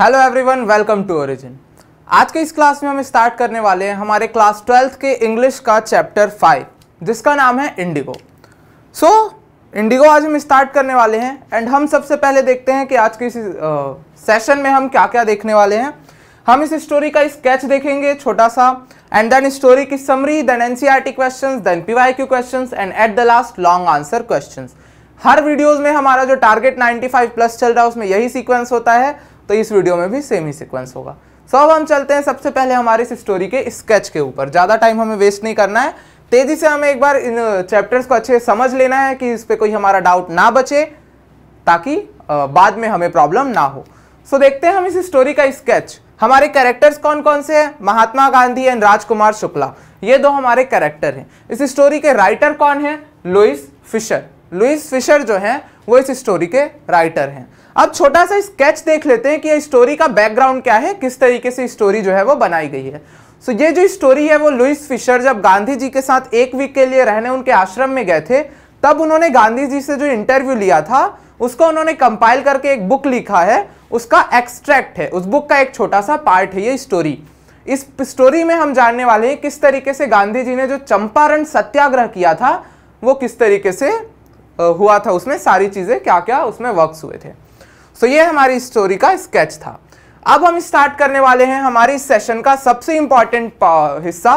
Hello everyone welcome to origin आज के इस क्लास में हम स्टार्ट करने वाले हैं हमारे क्लास ट्वेल्थ के इंग्लिश का चैप्टर फाइव जिसका नाम है इंडिगो सो so, इंडिगो आज हम स्टार्ट करने वाले हैं एंड हम सबसे पहले देखते हैं कि आज के इस सेशन में हम क्या क्या देखने वाले हैं हम इस स्टोरी का स्केच देखेंगे छोटा सा एंड देन स्टोरी की summary then an question then P Y Q question and at the last long answer question हर वीडियोज में हमारा जो टारगेट 95 प्लस चल रहा है उसमें यही सीक्वेंस होता है तो इस वीडियो में भी सेम ही सिक्वेंस होगा सो अब हम चलते हैं सबसे पहले हमारे इस स्टोरी के स्केच के ऊपर ज़्यादा टाइम हमें वेस्ट नहीं करना है तेज़ी से हमें एक बार इन चैप्टर्स uh, को अच्छे समझ लेना है कि इस पर कोई हमारा डाउट ना बचे ताकि uh, बाद में हमें प्रॉब्लम ना हो सो so, देखते हैं हम इस स्टोरी का स्केच हमारे कैरेक्टर्स कौन कौन से हैं महात्मा गांधी एंड राजकुमार शुक्ला ये दो हमारे कैरेक्टर हैं इस स्टोरी के राइटर कौन हैं लुइस फिशर लुइस फिशर जो हैं वो इस स्टोरी के राइटर हैं अब छोटा सा स्केच देख लेते हैं कि स्टोरी का बैकग्राउंड क्या है किस तरीके से स्टोरी जो है वो बनाई गई है सो ये जो स्टोरी है वो लुइस फिशर जब गांधी जी के साथ एक वीक के लिए रहने उनके आश्रम में गए थे तब उन्होंने गांधी जी से जो इंटरव्यू लिया था उसको उन्होंने कंपाइल करके एक बुक लिखा है उसका एक्सट्रैक्ट है उस बुक का एक छोटा सा पार्ट है ये स्टोरी इस स्टोरी में हम जानने वाले हैं किस तरीके से गांधी जी ने जो चंपारण सत्याग्रह किया था वो किस तरीके से हुआ था उसमें सारी चीज़ें क्या क्या उसमें वर्क्स हुए थे सो so, ये हमारी स्टोरी का स्केच था अब हम स्टार्ट करने वाले हैं हमारे सेशन का सबसे इंपॉर्टेंट हिस्सा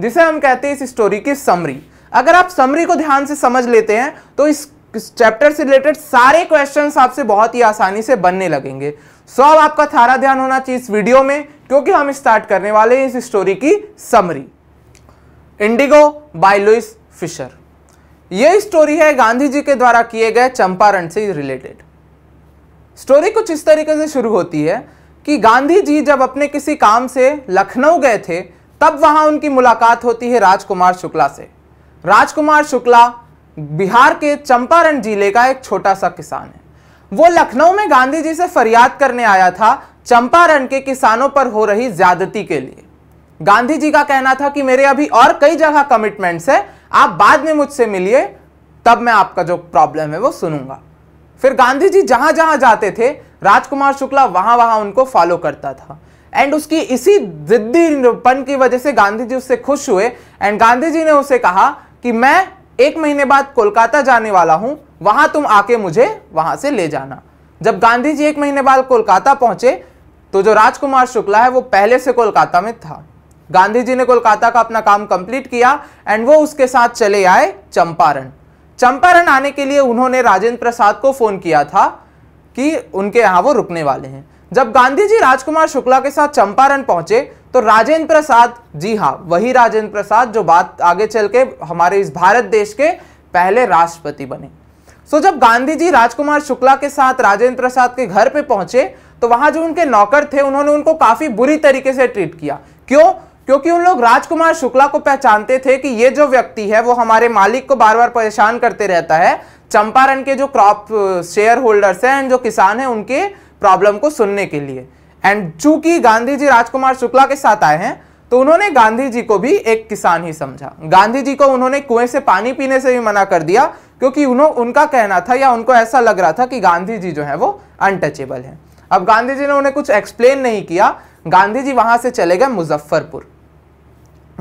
जिसे हम कहते हैं इस स्टोरी की समरी अगर आप समरी को ध्यान से समझ लेते हैं तो इस चैप्टर से रिलेटेड सारे क्वेश्चन आपसे बहुत ही आसानी से बनने लगेंगे सो अब आपका थारा ध्यान होना चाहिए इस वीडियो में क्योंकि हम स्टार्ट करने वाले हैं इस स्टोरी की summary Indigo by Louis Fischer यह स्टोरी है गांधी जी के द्वारा किए गए चंपारण से रिलेटेड स्टोरी कुछ इस तरीके से शुरू होती है कि गांधी जी जब अपने किसी काम से लखनऊ गए थे तब वहाँ उनकी मुलाकात होती है राजकुमार शुक्ला से राजकुमार शुक्ला बिहार के चंपारण जिले का एक छोटा सा किसान है वो लखनऊ में गांधी जी से फरियाद करने आया था चंपारण के किसानों पर हो रही ज्यादती के लिए गांधी जी का कहना था कि मेरे अभी और कई जगह कमिटमेंट्स है आप बाद में मुझसे मिलिए तब मैं आपका जो प्रॉब्लम है वो सुनूंगा फिर गांधी जी जहां जहां जाते थे राजकुमार शुक्ला वहां वहां उनको फॉलो करता था एंड उसकी इसी पन की वजह से गांधी जी उससे खुश हुए एंड गांधी जी ने उसे कहा कि मैं एक महीने बाद कोलकाता जाने वाला हूं वहां तुम आके मुझे वहां से ले जाना जब गांधी जी एक महीने बाद कोलकाता पहुंचे तो जो राजकुमार शुक्ला है वो पहले से कोलकाता में था गांधी जी ने कोलकाता का अपना काम कंप्लीट किया एंड वो उसके साथ चले आए चंपारण चंपारण आने के लिए उन्होंने राजेंद्र प्रसाद को फोन किया था कि उनके यहाँ वो रुकने वाले हैं जब गांधी जी राजकुमार शुक्ला के साथ चंपारण पहुंचे तो राजेंद्र प्रसाद जी हाँ वही राजेंद्र प्रसाद जो बात आगे चल के हमारे इस भारत देश के पहले राष्ट्रपति बने सो जब गांधी जी राजकुमार शुक्ला के साथ राजेंद्र प्रसाद के घर पे पहुंचे तो वहां जो उनके नौकर थे उन्होंने उनको काफी बुरी तरीके से ट्रीट किया क्यों क्योंकि उन लोग राजकुमार शुक्ला को पहचानते थे कि ये जो व्यक्ति है वो हमारे मालिक को बार बार परेशान करते रहता है चंपारण के जो क्रॉप शेयर होल्डर्स हैं एंड जो किसान हैं उनके प्रॉब्लम को सुनने के लिए एंड चूंकि गांधी जी राजकुमार शुक्ला के साथ आए हैं तो उन्होंने गांधी जी को भी एक किसान ही समझा गांधी जी को उन्होंने कुएं से पानी पीने से भी मना कर दिया क्योंकि उन्होंने उनका कहना था या उनको ऐसा लग रहा था कि गांधी जी जो है वो अनटचेबल हैं अब गांधी जी ने उन्हें कुछ एक्सप्लेन नहीं किया गांधी जी वहां से चले गए मुजफ्फरपुर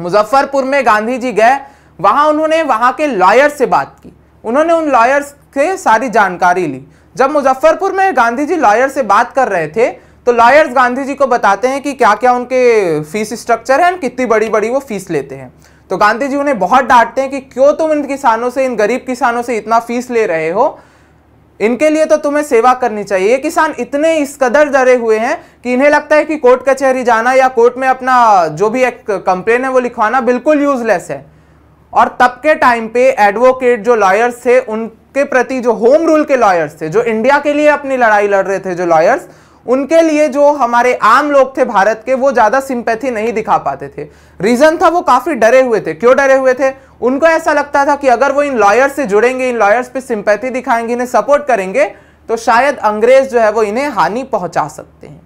मुजफ्फरपुर में गांधी जी गए वहां उन्होंने वहां के लॉयर से बात की उन्होंने उन लॉयर्स से सारी जानकारी ली जब मुजफ्फरपुर में गांधी जी लॉयर से बात कर रहे थे तो लॉयर्स गांधी जी को बताते हैं कि क्या क्या उनके फीस स्ट्रक्चर है कितनी बड़ी बड़ी वो फीस लेते हैं तो गांधी जी उन्हें बहुत डांटते हैं कि क्यों तुम इन किसानों से इन गरीब किसानों से इतना फीस ले रहे हो इनके लिए तो तुम्हें सेवा करनी चाहिए ये किसान इतने इस कदर डरे हुए हैं कि इन्हें लगता है कि कोर्ट कचहरी जाना या कोर्ट में अपना जो भी एक कंप्लेन है वो लिखवाना बिल्कुल यूजलेस है और तब के टाइम पे एडवोकेट जो लॉयर्स थे उनके प्रति जो होम रूल के लॉयर्स थे जो इंडिया के लिए अपनी लड़ाई लड़ रहे थे जो लॉयर्स उनके लिए जो हमारे आम लोग थे भारत के वो ज़्यादा सिंपैथी नहीं दिखा पाते थे रीज़न था वो काफ़ी डरे हुए थे क्यों डरे हुए थे उनको ऐसा लगता था कि अगर वो इन लॉयर्स से जुड़ेंगे इन लॉयर्स पे सिंपैथी दिखाएंगे इन्हें सपोर्ट करेंगे तो शायद अंग्रेज जो है वो इन्हें हानि पहुंचा सकते हैं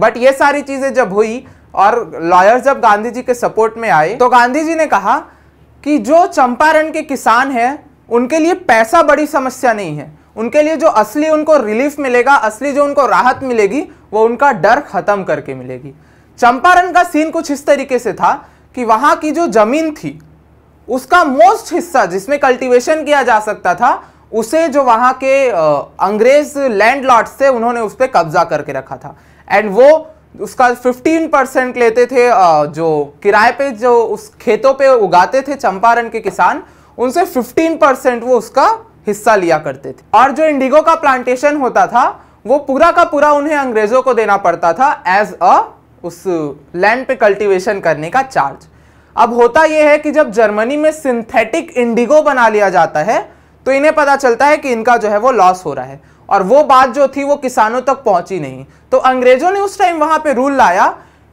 बट ये सारी चीज़ें जब हुई और लॉयर्स जब गांधी जी के सपोर्ट में आए तो गांधी जी ने कहा कि जो चंपारण के किसान हैं उनके लिए पैसा बड़ी समस्या नहीं है उनके लिए जो असली उनको रिलीफ मिलेगा असली जो उनको राहत मिलेगी वो उनका डर खत्म करके मिलेगी चंपारण का सीन कुछ इस तरीके से था कि वहां की जो जमीन थी उसका मोस्ट हिस्सा जिसमें कल्टीवेशन किया जा सकता था उसे जो वहां के अंग्रेज लैंड लॉट्स थे उन्होंने उस पर कब्जा करके रखा था एंड वो उसका 15 परसेंट लेते थे जो किराए पे जो उस खेतों पे उगाते थे चंपारण के किसान उनसे 15 परसेंट वो उसका हिस्सा लिया करते थे और जो इंडिगो का प्लांटेशन होता था वो पूरा का पूरा उन्हें अंग्रेजों को देना पड़ता था एज अ उस लैंड पे कल्टीवेशन करने का चार्ज अब होता यह है कि जब जर्मनी में सिंथेटिक इंडिगो बना लिया जाता है तो इन्हें पता चलता है कि इनका जो है वो लॉस हो रहा है और वो बात जो थी वो किसानों तक पहुंची नहीं तो अंग्रेजों ने उस टाइम वहां पे रूल लाया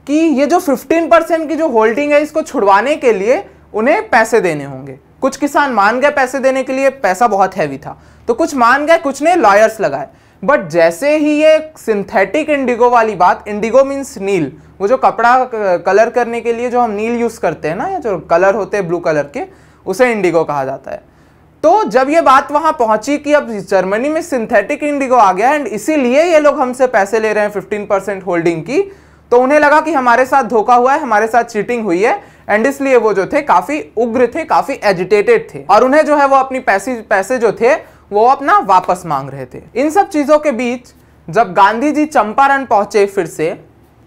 कि ये जो 15 परसेंट की जो होल्डिंग है इसको छुड़वाने के लिए उन्हें पैसे देने होंगे कुछ किसान मान गए पैसे देने के लिए पैसा बहुत हैवी था तो कुछ मान गए कुछ ने लॉयर्स लगाए बट जैसे ही ये सिंथेटिक इंडिगो वाली बात इंडिगो मीन्स नील वो जो कपड़ा कलर करने के लिए जो हम नील यूज़ करते हैं ना या जो कलर होते हैं ब्लू कलर के उसे इंडिगो कहा जाता है तो जब ये बात वहां पहुंची कि अब जर्मनी में सिंथेटिक इंडिगो आ गया एंड इसीलिए ये लोग हमसे पैसे ले रहे हैं 15 परसेंट होल्डिंग की तो उन्हें लगा कि हमारे साथ धोखा हुआ है हमारे साथ चीटिंग हुई है एंड इसलिए वो जो थे काफी उग्र थे काफी एजिटेटेड थे और उन्हें जो है वो अपनी पैसे पैसे जो थे वो अपना वापस मांग रहे थे इन सब चीज़ों के बीच जब गांधी जी चंपारण पहुंचे फिर से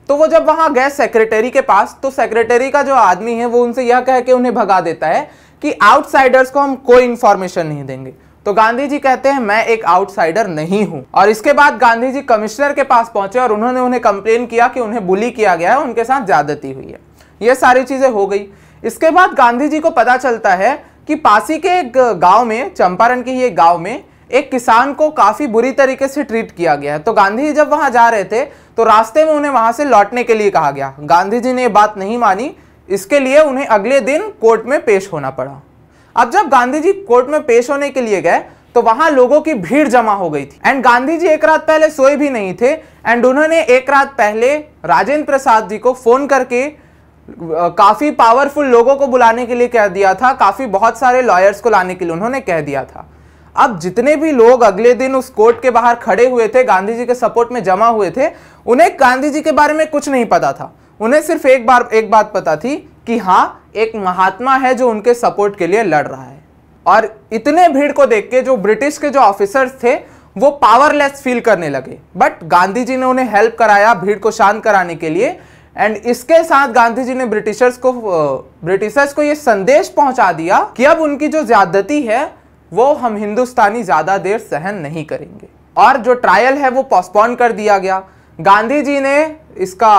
तो वो जब वहां गए सेक्रेटरी के पास तो सेक्रेटरी का जो आदमी है वो उनसे यह कह के उन्हें भगा देता है कि आउटसाइडर्स को हम कोई इन्फॉर्मेशन नहीं देंगे तो गांधी जी कहते हैं मैं एक आउटसाइडर नहीं हूं और इसके बाद गांधी जी कमिश्नर के पास पहुंचे और उन्होंने उन्हें कंप्लेन किया कि उन्हें बुली किया गया है उनके साथ ज्यादती हुई है ये सारी चीज़ें हो गई इसके बाद गांधी जी को पता चलता है कि पासी के एक गांव में चंपारण के ही एक गांव में एक किसान को काफ़ी बुरी तरीके से ट्रीट किया गया है तो गांधी जी जब वहां जा रहे थे तो रास्ते में उन्हें वहां से लौटने के लिए कहा गया गांधी जी ने ये बात नहीं मानी इसके लिए उन्हें अगले दिन कोर्ट में पेश होना पड़ा अब जब गांधी जी कोर्ट में पेश होने के लिए गए तो वहां लोगों की भीड़ जमा हो गई थी एंड गांधी जी एक रात पहले सोए भी नहीं थे एंड उन्होंने एक रात पहले राजेंद्र प्रसाद जी को फोन करके काफ़ी पावरफुल लोगों को बुलाने के लिए कह दिया था काफ़ी बहुत सारे लॉयर्स को लाने के लिए उन्होंने कह दिया था अब जितने भी लोग अगले दिन उस कोर्ट के बाहर खड़े हुए थे गांधी जी के सपोर्ट में जमा हुए थे उन्हें गांधी जी के बारे में कुछ नहीं पता था उन्हें सिर्फ एक बार एक बात पता थी कि हाँ एक महात्मा है जो उनके सपोर्ट के लिए लड़ रहा है और इतने भीड़ को देख के जो ब्रिटिश के जो ऑफिसर्स थे वो पावरलेस फील करने लगे बट गांधी जी ने उन्हें हेल्प कराया भीड़ को शांत कराने के लिए एंड इसके साथ गांधी जी ने ब्रिटिशर्स को ब्रिटिशर्स को यह संदेश पहुंचा दिया कि अब उनकी जो ज्यादती है वो हम हिंदुस्तानी ज़्यादा देर सहन नहीं करेंगे और जो ट्रायल है वो पोस्टपोन कर दिया गया गांधी जी ने इसका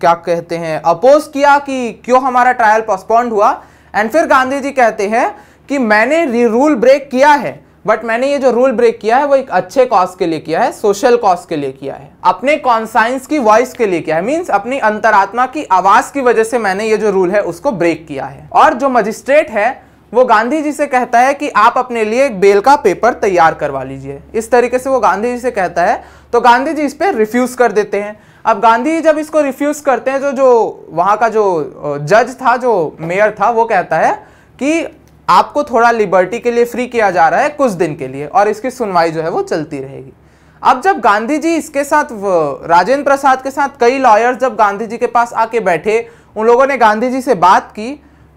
क्या कहते हैं अपोज किया कि क्यों हमारा ट्रायल पोस्टपोन्ड हुआ एंड फिर गांधी जी कहते हैं कि मैंने रूल ब्रेक किया है बट मैंने ये जो रूल ब्रेक किया है वो एक अच्छे कॉज के लिए किया है सोशल कॉज के लिए किया है अपने कॉन्साइंस की वॉइस के लिए किया है मीन्स अपनी अंतरात्मा की आवाज की वजह से मैंने ये जो रूल है उसको ब्रेक किया है और जो मजिस्ट्रेट है वो गांधी जी से कहता है कि आप अपने लिए एक बेल का पेपर तैयार करवा लीजिए इस तरीके से वो गांधी जी से कहता है तो गांधी जी इस पर रिफ्यूज़ कर देते हैं अब गांधी जी जब इसको रिफ्यूज़ करते हैं जो जो वहां का जो जज था जो मेयर था वो कहता है कि आपको थोड़ा लिबर्टी के लिए फ्री किया जा रहा है कुछ दिन के लिए और इसकी सुनवाई जो है वो चलती रहेगी अब जब गांधी जी इसके साथ राजेंद्र प्रसाद के साथ कई लॉयर्स जब गांधी जी के पास आके बैठे उन लोगों ने गांधी जी से बात की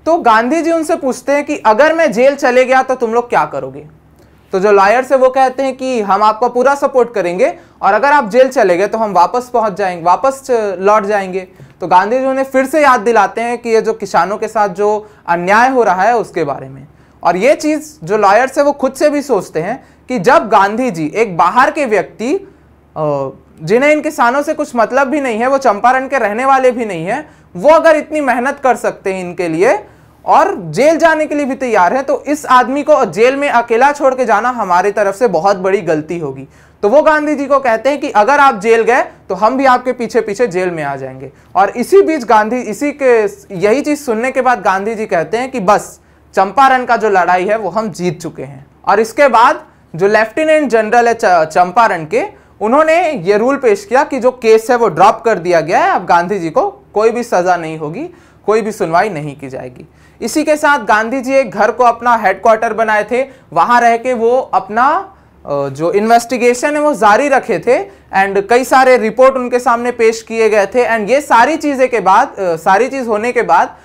तो गांधी जी उनसे पूछते हैं कि अगर मैं जेल चले गया तो तुम लोग क्या करोगे तो जो लॉयर्स है वो कहते हैं कि हम आपका पूरा सपोर्ट करेंगे और अगर आप जेल चले गए तो हम वापस पहुंच जाएंगे वापस लौट जाएंगे तो गांधी जी उन्हें फिर से याद दिलाते हैं कि ये जो किसानों के साथ जो अन्याय हो रहा है उसके बारे में और ये चीज़ जो लॉयर्स है वो खुद से भी सोचते हैं कि जब गांधी जी एक बाहर के व्यक्ति जिन्हें इन किसानों से कुछ मतलब भी नहीं है वो चंपारण के रहने वाले भी नहीं है वो अगर इतनी मेहनत कर सकते हैं इनके लिए और जेल जाने के लिए भी तैयार है तो इस आदमी को जेल में अकेला छोड़ के जाना हमारी तरफ से बहुत बड़ी गलती होगी तो वो गांधी जी को कहते हैं कि अगर आप जेल गए तो हम भी आपके पीछे पीछे जेल में आ जाएंगे और इसी बीच गांधी इसी के यही चीज़ सुनने के बाद गांधी जी कहते हैं कि बस चंपारण का जो लड़ाई है वो हम जीत चुके हैं और इसके बाद जो लेफ्टिनेंट जनरल है चंपारण के उन्होंने ये रूल पेश किया कि जो केस है वो ड्रॉप कर दिया गया है अब गांधी जी को कोई भी सज़ा नहीं होगी कोई भी सुनवाई नहीं की जाएगी इसी के साथ गांधी जी एक घर को अपना हेडक्वार्टर बनाए थे वहां रह के वो अपना जो इन्वेस्टिगेशन है वो जारी रखे थे एंड कई सारे रिपोर्ट उनके सामने पेश किए गए थे एंड ये सारी चीज़ें के बाद सारी चीज़ होने के बाद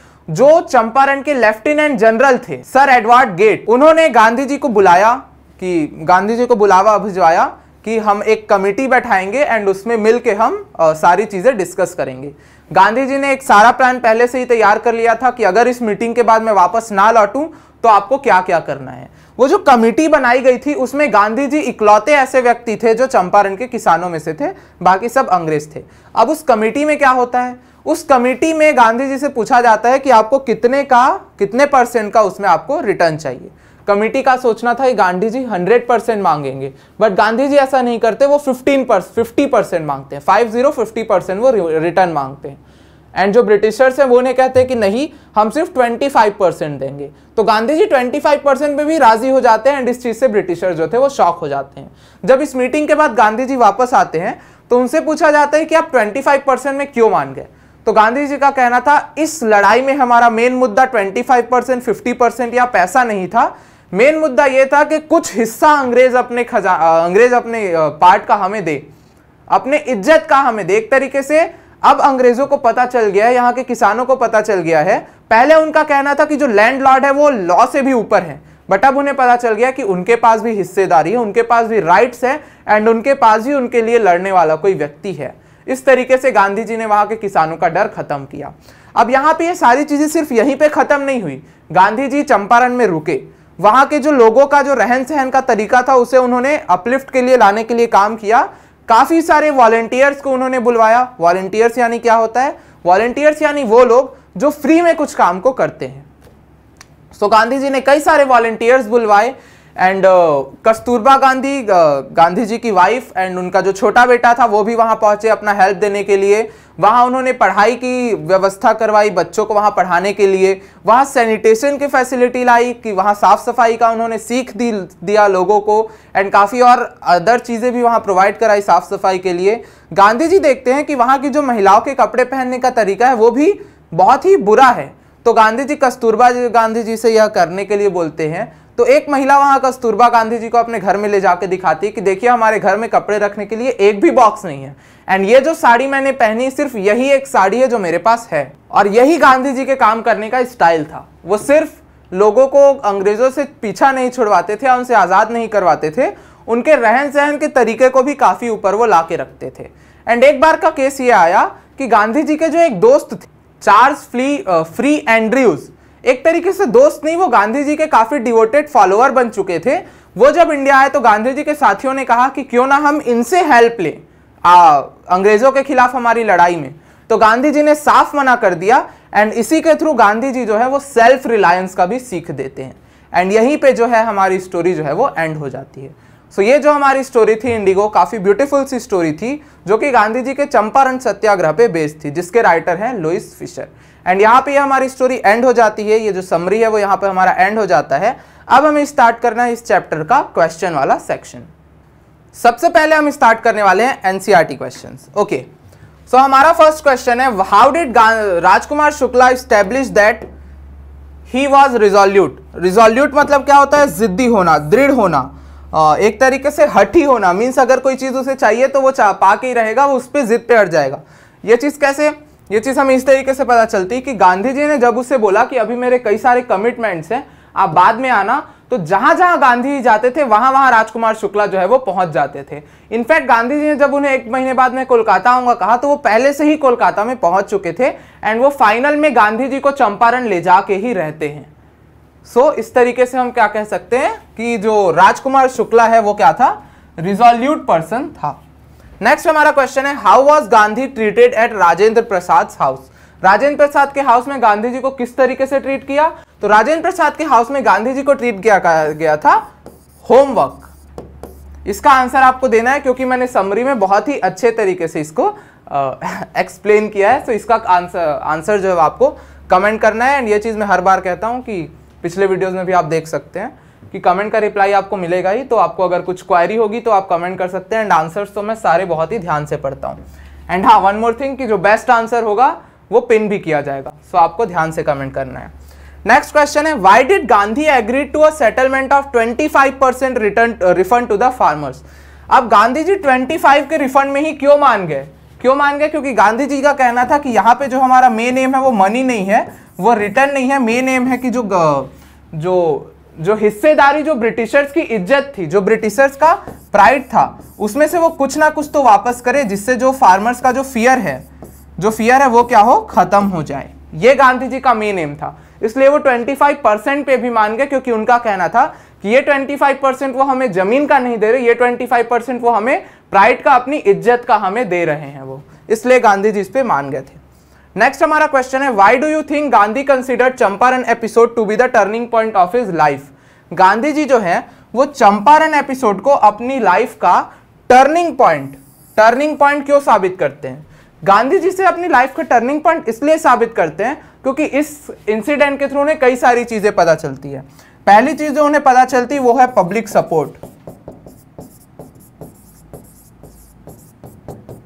जो चंपारण के लेफ्टिनेंट जनरल थे सर एडवर्ड गेट उन्होंने गांधी जी को बुलाया कि गांधी जी को बुलावा भिजवाया कि हम एक कमेटी बैठाएंगे एंड उसमें मिल के हम आ, सारी चीज़ें डिस्कस करेंगे गांधी जी ने एक सारा प्लान पहले से ही तैयार कर लिया था कि अगर इस मीटिंग के बाद मैं वापस ना लौटूं तो आपको क्या क्या करना है वो जो कमेटी बनाई गई थी उसमें गांधी जी इकलौते ऐसे व्यक्ति थे जो चंपारण के किसानों में से थे बाकी सब अंग्रेज थे अब उस कमेटी में क्या होता है उस कमेटी में गांधी जी से पूछा जाता है कि आपको कितने का कितने परसेंट का उसमें आपको रिटर्न चाहिए कमेटी का सोचना था कि गांधी जी 100 परसेंट मांगेंगे बट गांधी जी ऐसा नहीं करते वो 15 पर फिफ्टी परसेंट मांगते हैं फाइव जीरो फिफ्टी परसेंट वो रिटर्न मांगते हैं एंड जो ब्रिटिशर्स हैं वो नहीं कहते कि नहीं हम सिर्फ 25 परसेंट देंगे तो गांधी जी 25 परसेंट में भी राजी हो जाते हैं एंड इस चीज़ से ब्रिटिशर्स जो थे वो शॉक हो जाते हैं जब इस मीटिंग के बाद गांधी जी वापस आते हैं तो उनसे पूछा जाता है कि आप फाइव परसेंट में क्यों मान गए तो गांधी जी का कहना था इस लड़ाई में हमारा मेन मुद्दा 25 परसेंट फिफ्टी परसेंट या पैसा नहीं था मेन मुद्दा यह था कि कुछ हिस्सा अंग्रेज अपने खजा अंग्रेज अपने पार्ट का हमें दे अपने इज्जत का हमें दे एक तरीके से अब अंग्रेजों को पता चल गया है यहाँ के किसानों को पता चल गया है पहले उनका कहना था कि जो लैंडलॉर्ड है वो लॉ से भी ऊपर है बट अब उन्हें पता चल गया कि उनके पास भी हिस्सेदारी है उनके पास भी राइट्स है एंड उनके पास भी उनके लिए लड़ने वाला कोई व्यक्ति है इस तरीके से गांधी जी ने वहां के किसानों का डर खत्म किया अब यहाँ पे ये सारी चीज़ें सिर्फ यहीं पे ख़त्म नहीं हुई गांधी जी चंपारण में रुके वहां के जो लोगों का जो रहन सहन का तरीका था उसे उन्होंने अपलिफ्ट के लिए लाने के लिए काम किया काफ़ी सारे वॉलेंटियर्स को उन्होंने बुलवाया वॉलेंटियर्स यानी क्या होता है वॉलेंटियर्स यानी वो लोग जो फ्री में कुछ काम को करते हैं सो गांधी जी ने कई सारे वॉलेंटियर्स बुलवाए and uh, Kasturba Gandhi uh, Gandhi ji की वाइफ एंड उनका जो छोटा बेटा था वो भी वहाँ पहुँचे अपना हेल्प देने के लिए वहाँ उन्होंने पढ़ाई की व्यवस्था करवाई बच्चों को वहाँ पढ़ाने के लिए वहाँ सैनिटेशन की फैसिलिटी लाई कि वहाँ साफ़ सफाई का उन्होंने सीख दी दिया लोगों को एंड काफ़ी और अदर चीज़ें भी वहाँ प्रोवाइड कराई साफ़ सफाई के लिए गांधी जी देखते हैं कि वहाँ की जो महिलाओं के कपड़े पहनने का तरीका है वो भी बहुत ही बुरा है तो गांधी जी कस्तूरबा गांधी जी से यह करने के लिए बोलते हैं तो एक महिला वहां कस्तूरबा गांधी जी को अपने घर में ले जाके दिखाती है कि देखिए हमारे घर में कपड़े रखने के लिए एक भी बॉक्स नहीं है एंड ये जो साड़ी मैंने पहनी सिर्फ यही एक साड़ी है जो मेरे पास है और यही गांधी जी के काम करने का स्टाइल था वो सिर्फ लोगों को अंग्रेजों से पीछा नहीं छुड़वाते थे उनसे आज़ाद नहीं करवाते थे उनके रहन सहन के तरीके को भी काफ़ी ऊपर वो ला रखते थे एंड एक बार का केस ये आया कि गांधी जी के जो एक दोस्त थे चार्ल्स फ्ली फ्री एंड्रयूज़ एक तरीके से दोस्त नहीं वो गांधी जी के काफी डिवोटेड फॉलोअर बन चुके थे वो जब इंडिया आए तो गांधी जी के साथियों ने कहा कि क्यों ना हम इनसे हेल्प लें अंग्रेजों के खिलाफ हमारी लड़ाई में तो गांधी जी ने साफ मना कर दिया एंड इसी के थ्रू गांधी जी जो है वो सेल्फ रिलायंस का भी सीख देते हैं एंड यहीं पे जो है हमारी स्टोरी जो है वो एंड हो जाती है सो so, ये जो हमारी स्टोरी थी इंडिगो काफ़ी ब्यूटीफुल सी स्टोरी थी जो कि गांधी जी के चंपारण सत्याग्रह पे बेस्ड थी जिसके राइटर हैं लुइस फिशर एंड यहाँ पे हमारी स्टोरी एंड हो जाती है ये जो समरी है वो यहाँ पे हमारा एंड हो जाता है अब हमें स्टार्ट करना है इस चैप्टर का क्वेश्चन वाला सेक्शन सबसे पहले हम स्टार्ट करने वाले हैं एनसीईआरटी क्वेश्चंस ओके सो हमारा फर्स्ट क्वेश्चन है how did Rajkumar Shukla establish that he was resolute resolute मतलब क्या होता है जिद्दी होना दृढ़ होना एक तरीके से हठी होना मीन्स अगर कोई चीज़ उसे चाहिए तो वो चाह पा के ही रहेगा वो उस पर जिद पे हट जाएगा ये चीज़ कैसे है? ये चीज़ हमें इस तरीके से पता चलती है कि गांधी जी ने जब उससे बोला कि अभी मेरे कई सारे कमिटमेंट्स हैं आप बाद में आना तो जहां जहां गांधी जी जाते थे वहां वहां राजकुमार शुक्ला जो है वो पहुंच जाते थे इनफैक्ट गांधी जी ने जब उन्हें एक महीने बाद में कोलकाता आऊंगा कहा तो वो पहले से ही कोलकाता में पहुंच चुके थे एंड वो फाइनल में गांधी जी को चंपारण ले जाके ही रहते हैं सो so, इस तरीके से हम क्या कह सकते हैं कि जो राजकुमार शुक्ला है वो क्या था रिजोल्यूट पर्सन था नेक्स्ट हमारा क्वेश्चन है how was Gandhi treated at Rajendra Prasad house Rajendra Prasad के हाउस में गांधी जी को किस तरीके से ट्रीट किया तो राजेंद्र प्रसाद के हाउस में गांधी जी को ट्रीट किया गया था होमवर्क इसका आंसर आपको देना है क्योंकि मैंने समरी में बहुत ही अच्छे तरीके से इसको एक्सप्लेन किया है तो इसका आंसर आंसर जो है आपको कमेंट करना है एंड ये चीज़ मैं हर बार कहता हूँ कि पिछले वीडियोज़ में भी आप देख सकते हैं कि कमेंट का रिप्लाई आपको मिलेगा ही तो आपको अगर कुछ क्वायरी होगी तो आप कमेंट कर सकते हैं एंड आंसर्स तो मैं सारे बहुत ही ध्यान से पढ़ता हूँ एंड हाँ वन मोर थिंग कि जो बेस्ट आंसर होगा वो पिन भी किया जाएगा सो so, आपको ध्यान से कमेंट करना है नेक्स्ट क्वेश्चन है why did Gandhi agree to a settlement of 25 percent return refund to the farmers अब गांधी जी ट्वेंटी के रिफंड में ही क्यों मान गए क्यों मान गए क्योंकि गांधी जी का कहना था कि यहाँ पे जो हमारा मेन एम है वो मनी नहीं है वो रिटर्न नहीं है मेन एम है कि जो uh, जो जो हिस्सेदारी जो ब्रिटिशर्स की इज्जत थी जो ब्रिटिशर्स का प्राइड था उसमें से वो कुछ ना कुछ तो वापस करे जिससे जो फार्मर्स का जो फियर है जो फियर है वो क्या हो खत्म हो जाए ये गांधी जी का मेन एम था इसलिए वो 25 परसेंट पे भी मान गए क्योंकि उनका कहना था कि ये 25 परसेंट वो हमें जमीन का नहीं दे रहे ये 25 परसेंट वो हमें प्राइड का अपनी इज्जत का हमें दे रहे हैं वो इसलिए गांधी जी इस पर मान गए थे नेक्स्ट हमारा क्वेश्चन है why do you think Gandhi consider Champaran episode to be the turning point of his life Gandhi ji जो है वो चंपारण एपिसोड को अपनी लाइफ का टर्निंग पॉइंट टर्निंग पॉइंट क्यों साबित करते हैं गांधी जी से अपनी लाइफ का टर्निंग पॉइंट इसलिए साबित करते हैं क्योंकि इस इंसिडेंट के थ्रू उन्हें कई सारी चीज़ें पता चलती है पहली चीज़ जो उन्हें पता चलती वो है पब्लिक सपोर्ट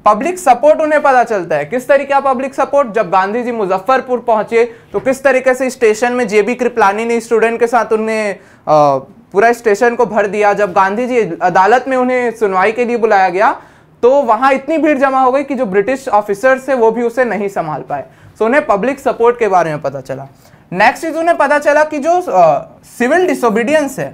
पब्लिक सपोर्ट उन्हें पता चलता है किस तरीके का पब्लिक सपोर्ट जब गांधी जी मुजफ्फरपुर पहुंचे तो किस तरीके से स्टेशन में जेबी कृपलानी ने स्टूडेंट के साथ उन्हें पूरा स्टेशन को भर दिया जब गांधी जी अदालत में उन्हें सुनवाई के लिए बुलाया गया तो वहां इतनी भीड़ जमा हो गई कि जो ब्रिटिश ऑफिसर्स थे वो भी उसे नहीं संभाल पाए सो उन्हें पब्लिक सपोर्ट के बारे में पता चला नेक्स्ट चीज उन्हें पता चला कि जो सिविल डिसोबीडियंस है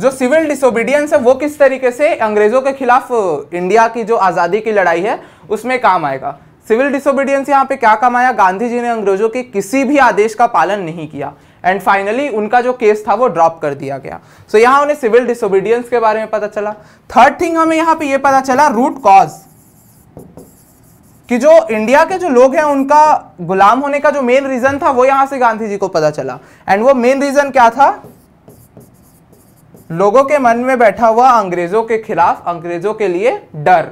जो सिविल डिसोबीडियंस है वो किस तरीके से अंग्रेजों के खिलाफ इंडिया की जो आज़ादी की लड़ाई है उसमें काम आएगा सिविल डिसोबीडियंस यहाँ पे क्या काम आया गांधी जी ने अंग्रेजों के किसी भी आदेश का पालन नहीं किया एंड फाइनली उनका जो केस था वो ड्रॉप कर दिया गया सो so, यहाँ उन्हें सिविल डिसोबीडियंस के बारे में पता चला थर्ड थिंग हमें यहाँ पे ये यह पता चला रूट कॉज कि जो इंडिया के जो लोग हैं उनका गुलाम होने का जो मेन रीजन था वो यहां से गांधी जी को पता चला एंड वो मेन रीजन क्या था लोगों के मन में बैठा हुआ अंग्रेजों के खिलाफ अंग्रेजों के लिए डर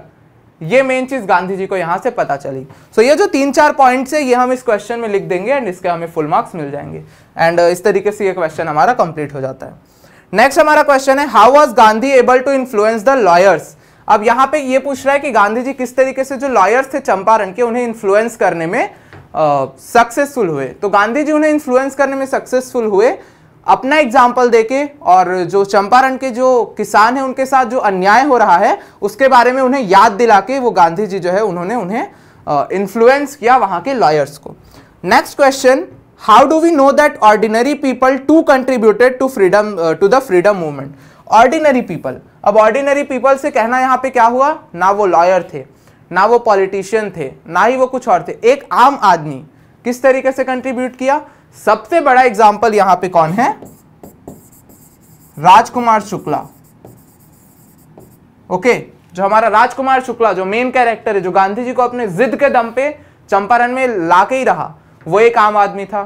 ये मेन चीज गांधी जी को यहां से पता चली सो so, ये जो तीन चार पॉइंट्स है ये हम इस क्वेश्चन में लिख देंगे एंड इसके हमें फुल मार्क्स मिल जाएंगे एंड इस तरीके से ये क्वेश्चन हमारा कंप्लीट हो जाता है नेक्स्ट हमारा क्वेश्चन है how was Gandhi able to influence the lawyers अब यहाँ पे ये पूछ रहा है कि गांधी जी किस तरीके से जो लॉयर्स थे चंपारण के उन्हें इन्फ्लुएंस करने में सक्सेसफुल हुए तो गांधी जी उन्हें इन्फ्लुएंस करने में सक्सेसफुल हुए अपना एग्जाम्पल देके और जो चंपारण के जो किसान हैं उनके साथ जो अन्याय हो रहा है उसके बारे में उन्हें याद दिला के वो गांधी जी जो है उन्होंने उन्हें इन्फ्लुएंस किया वहाँ के लॉयर्स को next question how do we know that ordinary people too contributed to freedom to the freedom movement ordinary people अब ऑर्डिनरी पीपल से कहना यहाँ पे क्या हुआ ना वो लॉयर थे ना वो पॉलिटिशियन थे ना ही वो कुछ और थे एक आम आदमी किस तरीके से कंट्रीब्यूट किया सबसे बड़ा एग्जाम्पल यहां पे कौन है राजकुमार शुक्ला ओके जो हमारा राजकुमार शुक्ला जो मेन कैरेक्टर है जो गांधी जी को अपने जिद के दम पे चंपारण में लाके ही रहा वो एक आम आदमी था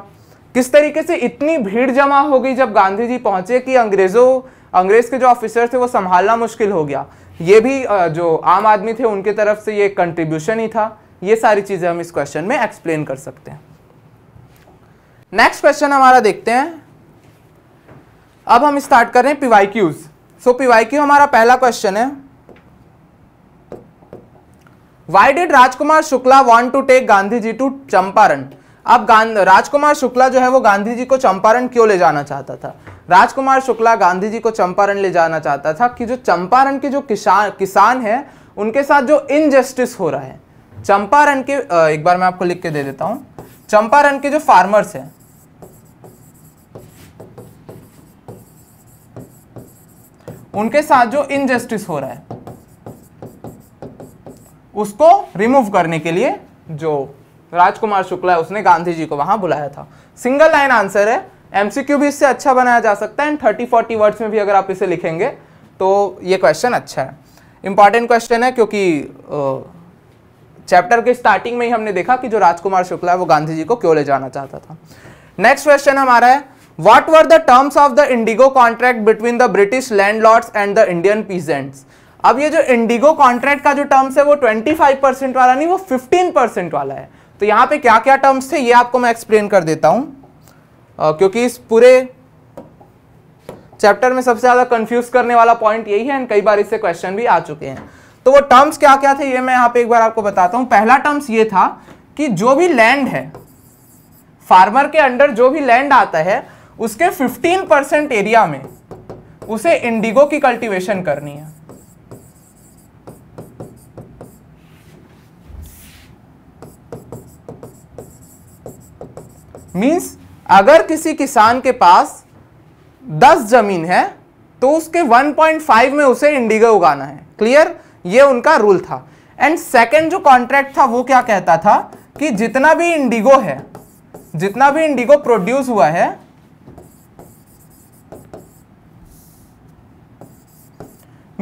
किस तरीके से इतनी भीड़ जमा हो गई जब गांधी जी पहुंचे कि अंग्रेजों अंग्रेज के जो ऑफिसर थे वो संभालना मुश्किल हो गया ये भी जो आम आदमी थे उनके तरफ से ये कंट्रीब्यूशन ही था ये सारी चीज़ें हम इस क्वेश्चन में एक्सप्लेन कर सकते हैं नेक्स्ट क्वेश्चन हमारा देखते हैं अब हम स्टार्ट कर रहे हैं क्यूज सो क्यू हमारा पहला क्वेश्चन है why did Rajkumar Shukla want to take Gandhi ji to Champaran अब राजकुमार शुक्ला जो है वो गांधी जी को चंपारण क्यों ले जाना चाहता था राजकुमार शुक्ला गांधी जी को चंपारण ले जाना चाहता था कि जो चंपारण के जो किसान किसान है उनके साथ जो इनजस्टिस हो रहा है चंपारण के एक बार मैं आपको लिख के दे देता हूँ चंपारण के जो फार्मर्स हैं उनके साथ जो इनजस्टिस हो रहा है उसको रिमूव करने के लिए जो राजकुमार शुक्ला है उसने गांधी जी को वहां बुलाया था सिंगल लाइन आंसर है एमसीक्यू भी इससे अच्छा बनाया जा सकता है एंड थर्टी फोर्टी वर्ड्स में भी अगर आप इसे लिखेंगे तो ये क्वेश्चन अच्छा है इंपॉर्टेंट क्वेश्चन है क्योंकि चैप्टर के स्टार्टिंग में ही हमने देखा कि जो राजकुमार शुक्ला है वो गांधी जी को क्यों ले जाना चाहता था नेक्स्ट क्वेश्चन हमारा है What were the terms of the Indigo contract between the British landlords and the Indian peasants? अब ये जो इंडिगो कॉन्ट्रैक्ट का जो टर्म्स है वो 25 परसेंट वाला नहीं वो 15 परसेंट वाला है तो यहाँ पे क्या क्या टर्म्स थे ये आपको मैं एक्सप्लेन कर देता हूँ क्योंकि इस पूरे चैप्टर में सबसे ज़्यादा कंफ्यूज करने वाला पॉइंट यही है एंड कई बार इससे क्वेश्चन भी आ चुके हैं तो वो टर्म्स क्या क्या थे ये मैं यहाँ पे एक बार आपको बताता हूँ पहला टर्म्स ये था कि जो भी लैंड है फार्मर के अंडर जो भी लैंड आता है उसके 15 परसेंट एरिया में उसे इंडिगो की कल्टीवेशन करनी है मीन्स अगर किसी किसान के पास 10 जमीन है तो उसके 1.5 में उसे इंडिगो उगाना है क्लियर ये उनका रूल था एंड सेकंड जो कॉन्ट्रैक्ट था वो क्या कहता था कि जितना भी इंडिगो है जितना भी इंडिगो प्रोड्यूस हुआ है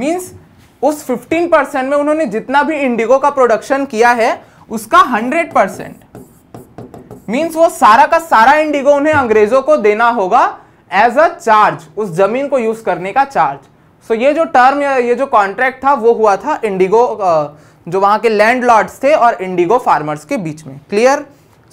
मीन्स उस 15 परसेंट में उन्होंने जितना भी इंडिगो का प्रोडक्शन किया है उसका 100 परसेंट मीन्स वो सारा का सारा इंडिगो उन्हें अंग्रेजों को देना होगा एज अ चार्ज उस जमीन को यूज करने का चार्ज सो so, ये जो टर्म ये जो कॉन्ट्रैक्ट था वो हुआ था इंडिगो जो वहां के लैंड थे और इंडिगो फार्मर्स के बीच में क्लियर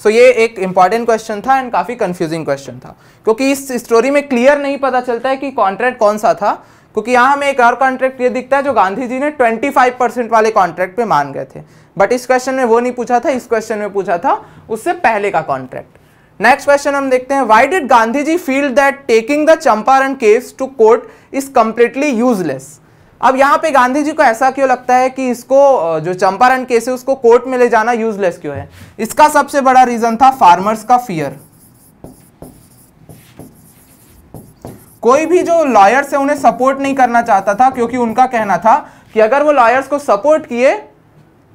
सो so, ये एक इंपॉर्टेंट क्वेश्चन था एंड काफ़ी कंफ्यूजिंग क्वेश्चन था क्योंकि इस स्टोरी में क्लियर नहीं पता चलता है कि कॉन्ट्रैक्ट कौन सा था क्योंकि यहाँ हमें एक और कॉन्ट्रैक्ट ये दिखता है जो गांधी जी ने 25 परसेंट वाले कॉन्ट्रैक्ट पे मान गए थे बट इस क्वेश्चन में वो नहीं पूछा था इस क्वेश्चन में पूछा था उससे पहले का कॉन्ट्रैक्ट नेक्स्ट क्वेश्चन हम देखते हैं why did Gandhi ji feel that taking the Champaran case to court is completely useless अब यहाँ पे गांधी जी को ऐसा क्यों लगता है कि इसको जो चंपारण केस है उसको कोर्ट में ले जाना यूजलेस क्यों है इसका सबसे बड़ा रीजन था फार्मर्स का फियर कोई भी जो लॉयर्स है उन्हें सपोर्ट नहीं करना चाहता था क्योंकि उनका कहना था कि अगर वो लॉयर्स को सपोर्ट किए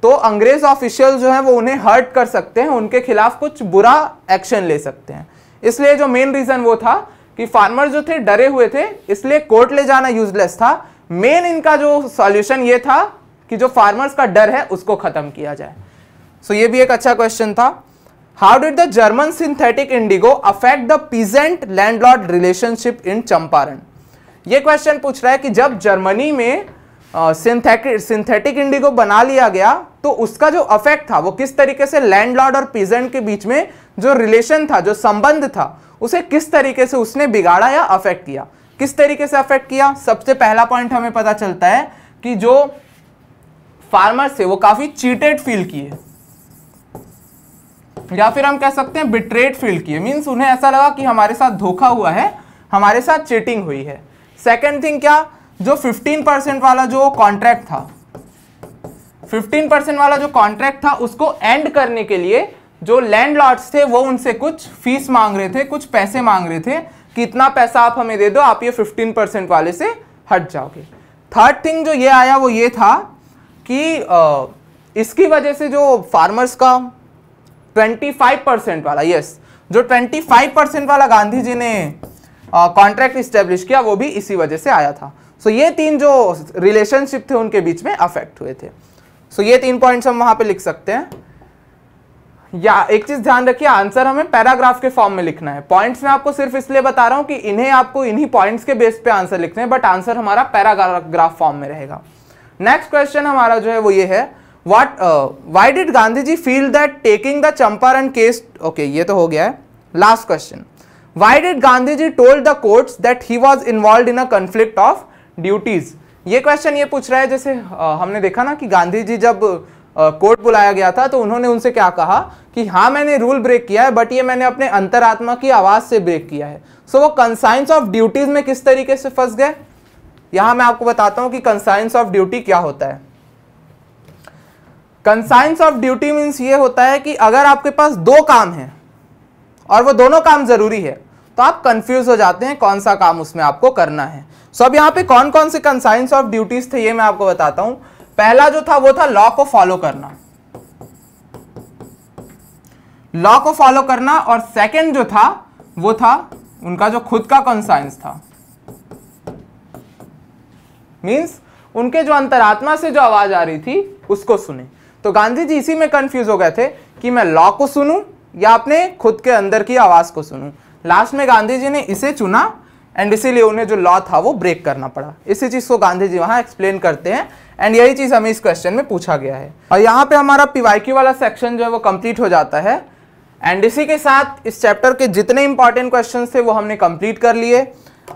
तो अंग्रेज ऑफिशियल जो है वो उन्हें हर्ट कर सकते हैं उनके खिलाफ कुछ बुरा एक्शन ले सकते हैं इसलिए जो मेन रीजन वो था कि फार्मर जो थे डरे हुए थे इसलिए कोर्ट ले जाना यूजलेस था मेन इनका जो सॉल्यूशन ये था कि जो फार्मर्स का डर है उसको खत्म किया जाए सो so ये भी एक अच्छा क्वेश्चन था How did the German synthetic indigo affect the peasant landlord relationship in Champaran ये क्वेश्चन पूछ रहा है कि जब जर्मनी में सिंथेटिक सिंथेटिक इंडिगो बना लिया गया तो उसका जो अफेक्ट था वो किस तरीके से लैंडलॉर्ड और पीजेंट के बीच में जो रिलेशन था जो संबंध था उसे किस तरीके से उसने बिगाड़ा या अफेक्ट किया किस तरीके से अफेक्ट किया सबसे पहला पॉइंट हमें पता चलता है कि जो फार्मर्स थे वो काफ़ी चीटेड फील किए या फिर हम कह सकते हैं बिट्रेट फील किए मीन्स उन्हें ऐसा लगा कि हमारे साथ धोखा हुआ है हमारे साथ चीटिंग हुई है सेकेंड थिंग क्या जो 15 परसेंट वाला जो कॉन्ट्रैक्ट था 15 परसेंट वाला जो कॉन्ट्रैक्ट था उसको एंड करने के लिए जो लैंड थे वो उनसे कुछ फीस मांग रहे थे कुछ पैसे मांग रहे थे कि इतना पैसा आप हमें दे दो आप ये 15 परसेंट वाले से हट जाओगे थर्ड थिंग जो ये आया वो ये था कि आ, इसकी वजह से जो फार्मर्स का 25 परसेंट वाला यस जो 25 परसेंट वाला गांधी जी ने कॉन्ट्रैक्ट इस्टेब्लिश किया वो भी इसी वजह से आया था सो so, ये तीन जो रिलेशनशिप थे उनके बीच में अफेक्ट हुए थे सो so, ये तीन पॉइंट्स हम वहां पे लिख सकते हैं या एक चीज ध्यान रखिए आंसर हमें पैराग्राफ के फॉर्म में लिखना है पॉइंट्स में आपको सिर्फ इसलिए बता रहा हूं कि इन्हें आपको इन्हीं पॉइंट्स के बेस पे आंसर लिखने हैं बट आंसर हमारा पैराग्राफ फॉर्म में रहेगा नेक्स्ट क्वेश्चन हमारा जो है वो ये है what why did Gandhi ji feel that taking the Champaran case okay ये तो हो गया है last question why did Gandhi ji told the court that he was involve in a conflict of duties ये क्वेश्चन ये पूछ रहा है जैसे uh, हमने देखा ना कि गांधी जी जब कोर्ट uh, बुलाया गया था तो उन्होंने उनसे क्या कहा कि हाँ मैंने रूल ब्रेक किया है बट ये मैंने अपने अंतरात्मा की आवाज से ब्रेक किया है सो so, वो कंसाइंस ऑफ ड्यूटीज में किस तरीके से फंस गए यहां मैं आपको बताता हूं कि कंसाइंस ऑफ ड्यूटी क्या होता है कंसाइंस ऑफ ड्यूटी मीन्स ये होता है कि अगर आपके पास दो काम हैं और वो दोनों काम ज़रूरी है तो आप कंफ्यूज हो जाते हैं कौन सा काम उसमें आपको करना है सो so, अब यहाँ पे कौन कौन से कंसाइंस ऑफ ड्यूटीज थे ये मैं आपको बताता हूं पहला जो था वो था लॉ को फॉलो करना लॉ को फॉलो करना और सेकेंड जो था वो था उनका जो खुद का कंसाइंस था मीन्स उनके जो अंतरात्मा से जो आवाज आ रही थी उसको सुने तो गांधी जी इसी में कंफ्यूज हो गए थे कि मैं लॉ को सुनूं या अपने खुद के अंदर की आवाज़ को सुनूं लास्ट में गांधी जी ने इसे चुना एंड इसीलिए उन्हें जो लॉ था वो ब्रेक करना पड़ा इसी चीज़ को गांधी जी वहाँ एक्सप्लेन करते हैं एंड यही चीज़ हमें इस क्वेश्चन में पूछा गया है और यहाँ पे हमारा पीवाईक्यू वाला सेक्शन जो है वो कंप्लीट हो जाता है एंड इसी के साथ इस चैप्टर के जितने इंपॉर्टेंट क्वेश्चन थे वो हमने कंप्लीट कर लिए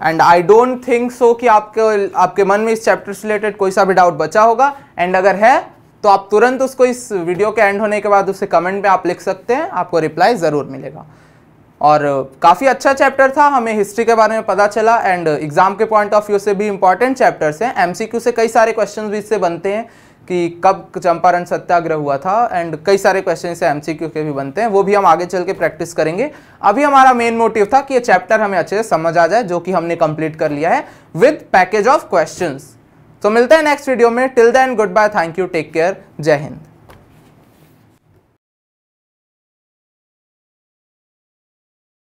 and I don't think so कि आपके आपके मन में इस चैप्टर से रिलेटेड कोई सा भी डाउट बचा होगा एंड अगर है तो आप तुरंत उसको इस वीडियो के एंड होने के बाद उसे कमेंट में आप लिख सकते हैं आपको रिप्लाई ज़रूर मिलेगा और काफ़ी अच्छा चैप्टर था हमें हिस्ट्री के बारे में पता चला एंड एग्जाम के पॉइंट ऑफ व्यू से भी इंपॉर्टेंट चैप्टर्स हैं एमसीक्यू से कई सारे क्वेश्चन भी इससे बनते हैं कि कब चंपारण सत्याग्रह हुआ था एंड कई सारे क्वेश्चन से एमसीक्यू के भी बनते हैं वो भी हम आगे चल के प्रैक्टिस करेंगे अभी हमारा मेन मोटिव था कि ये चैप्टर हमें अच्छे से समझ आ जाए जो कि हमने कंप्लीट कर लिया है विद पैकेज ऑफ क्वेश्चंस तो मिलते हैं नेक्स्ट वीडियो में till then goodbye thank you take care Jai Hind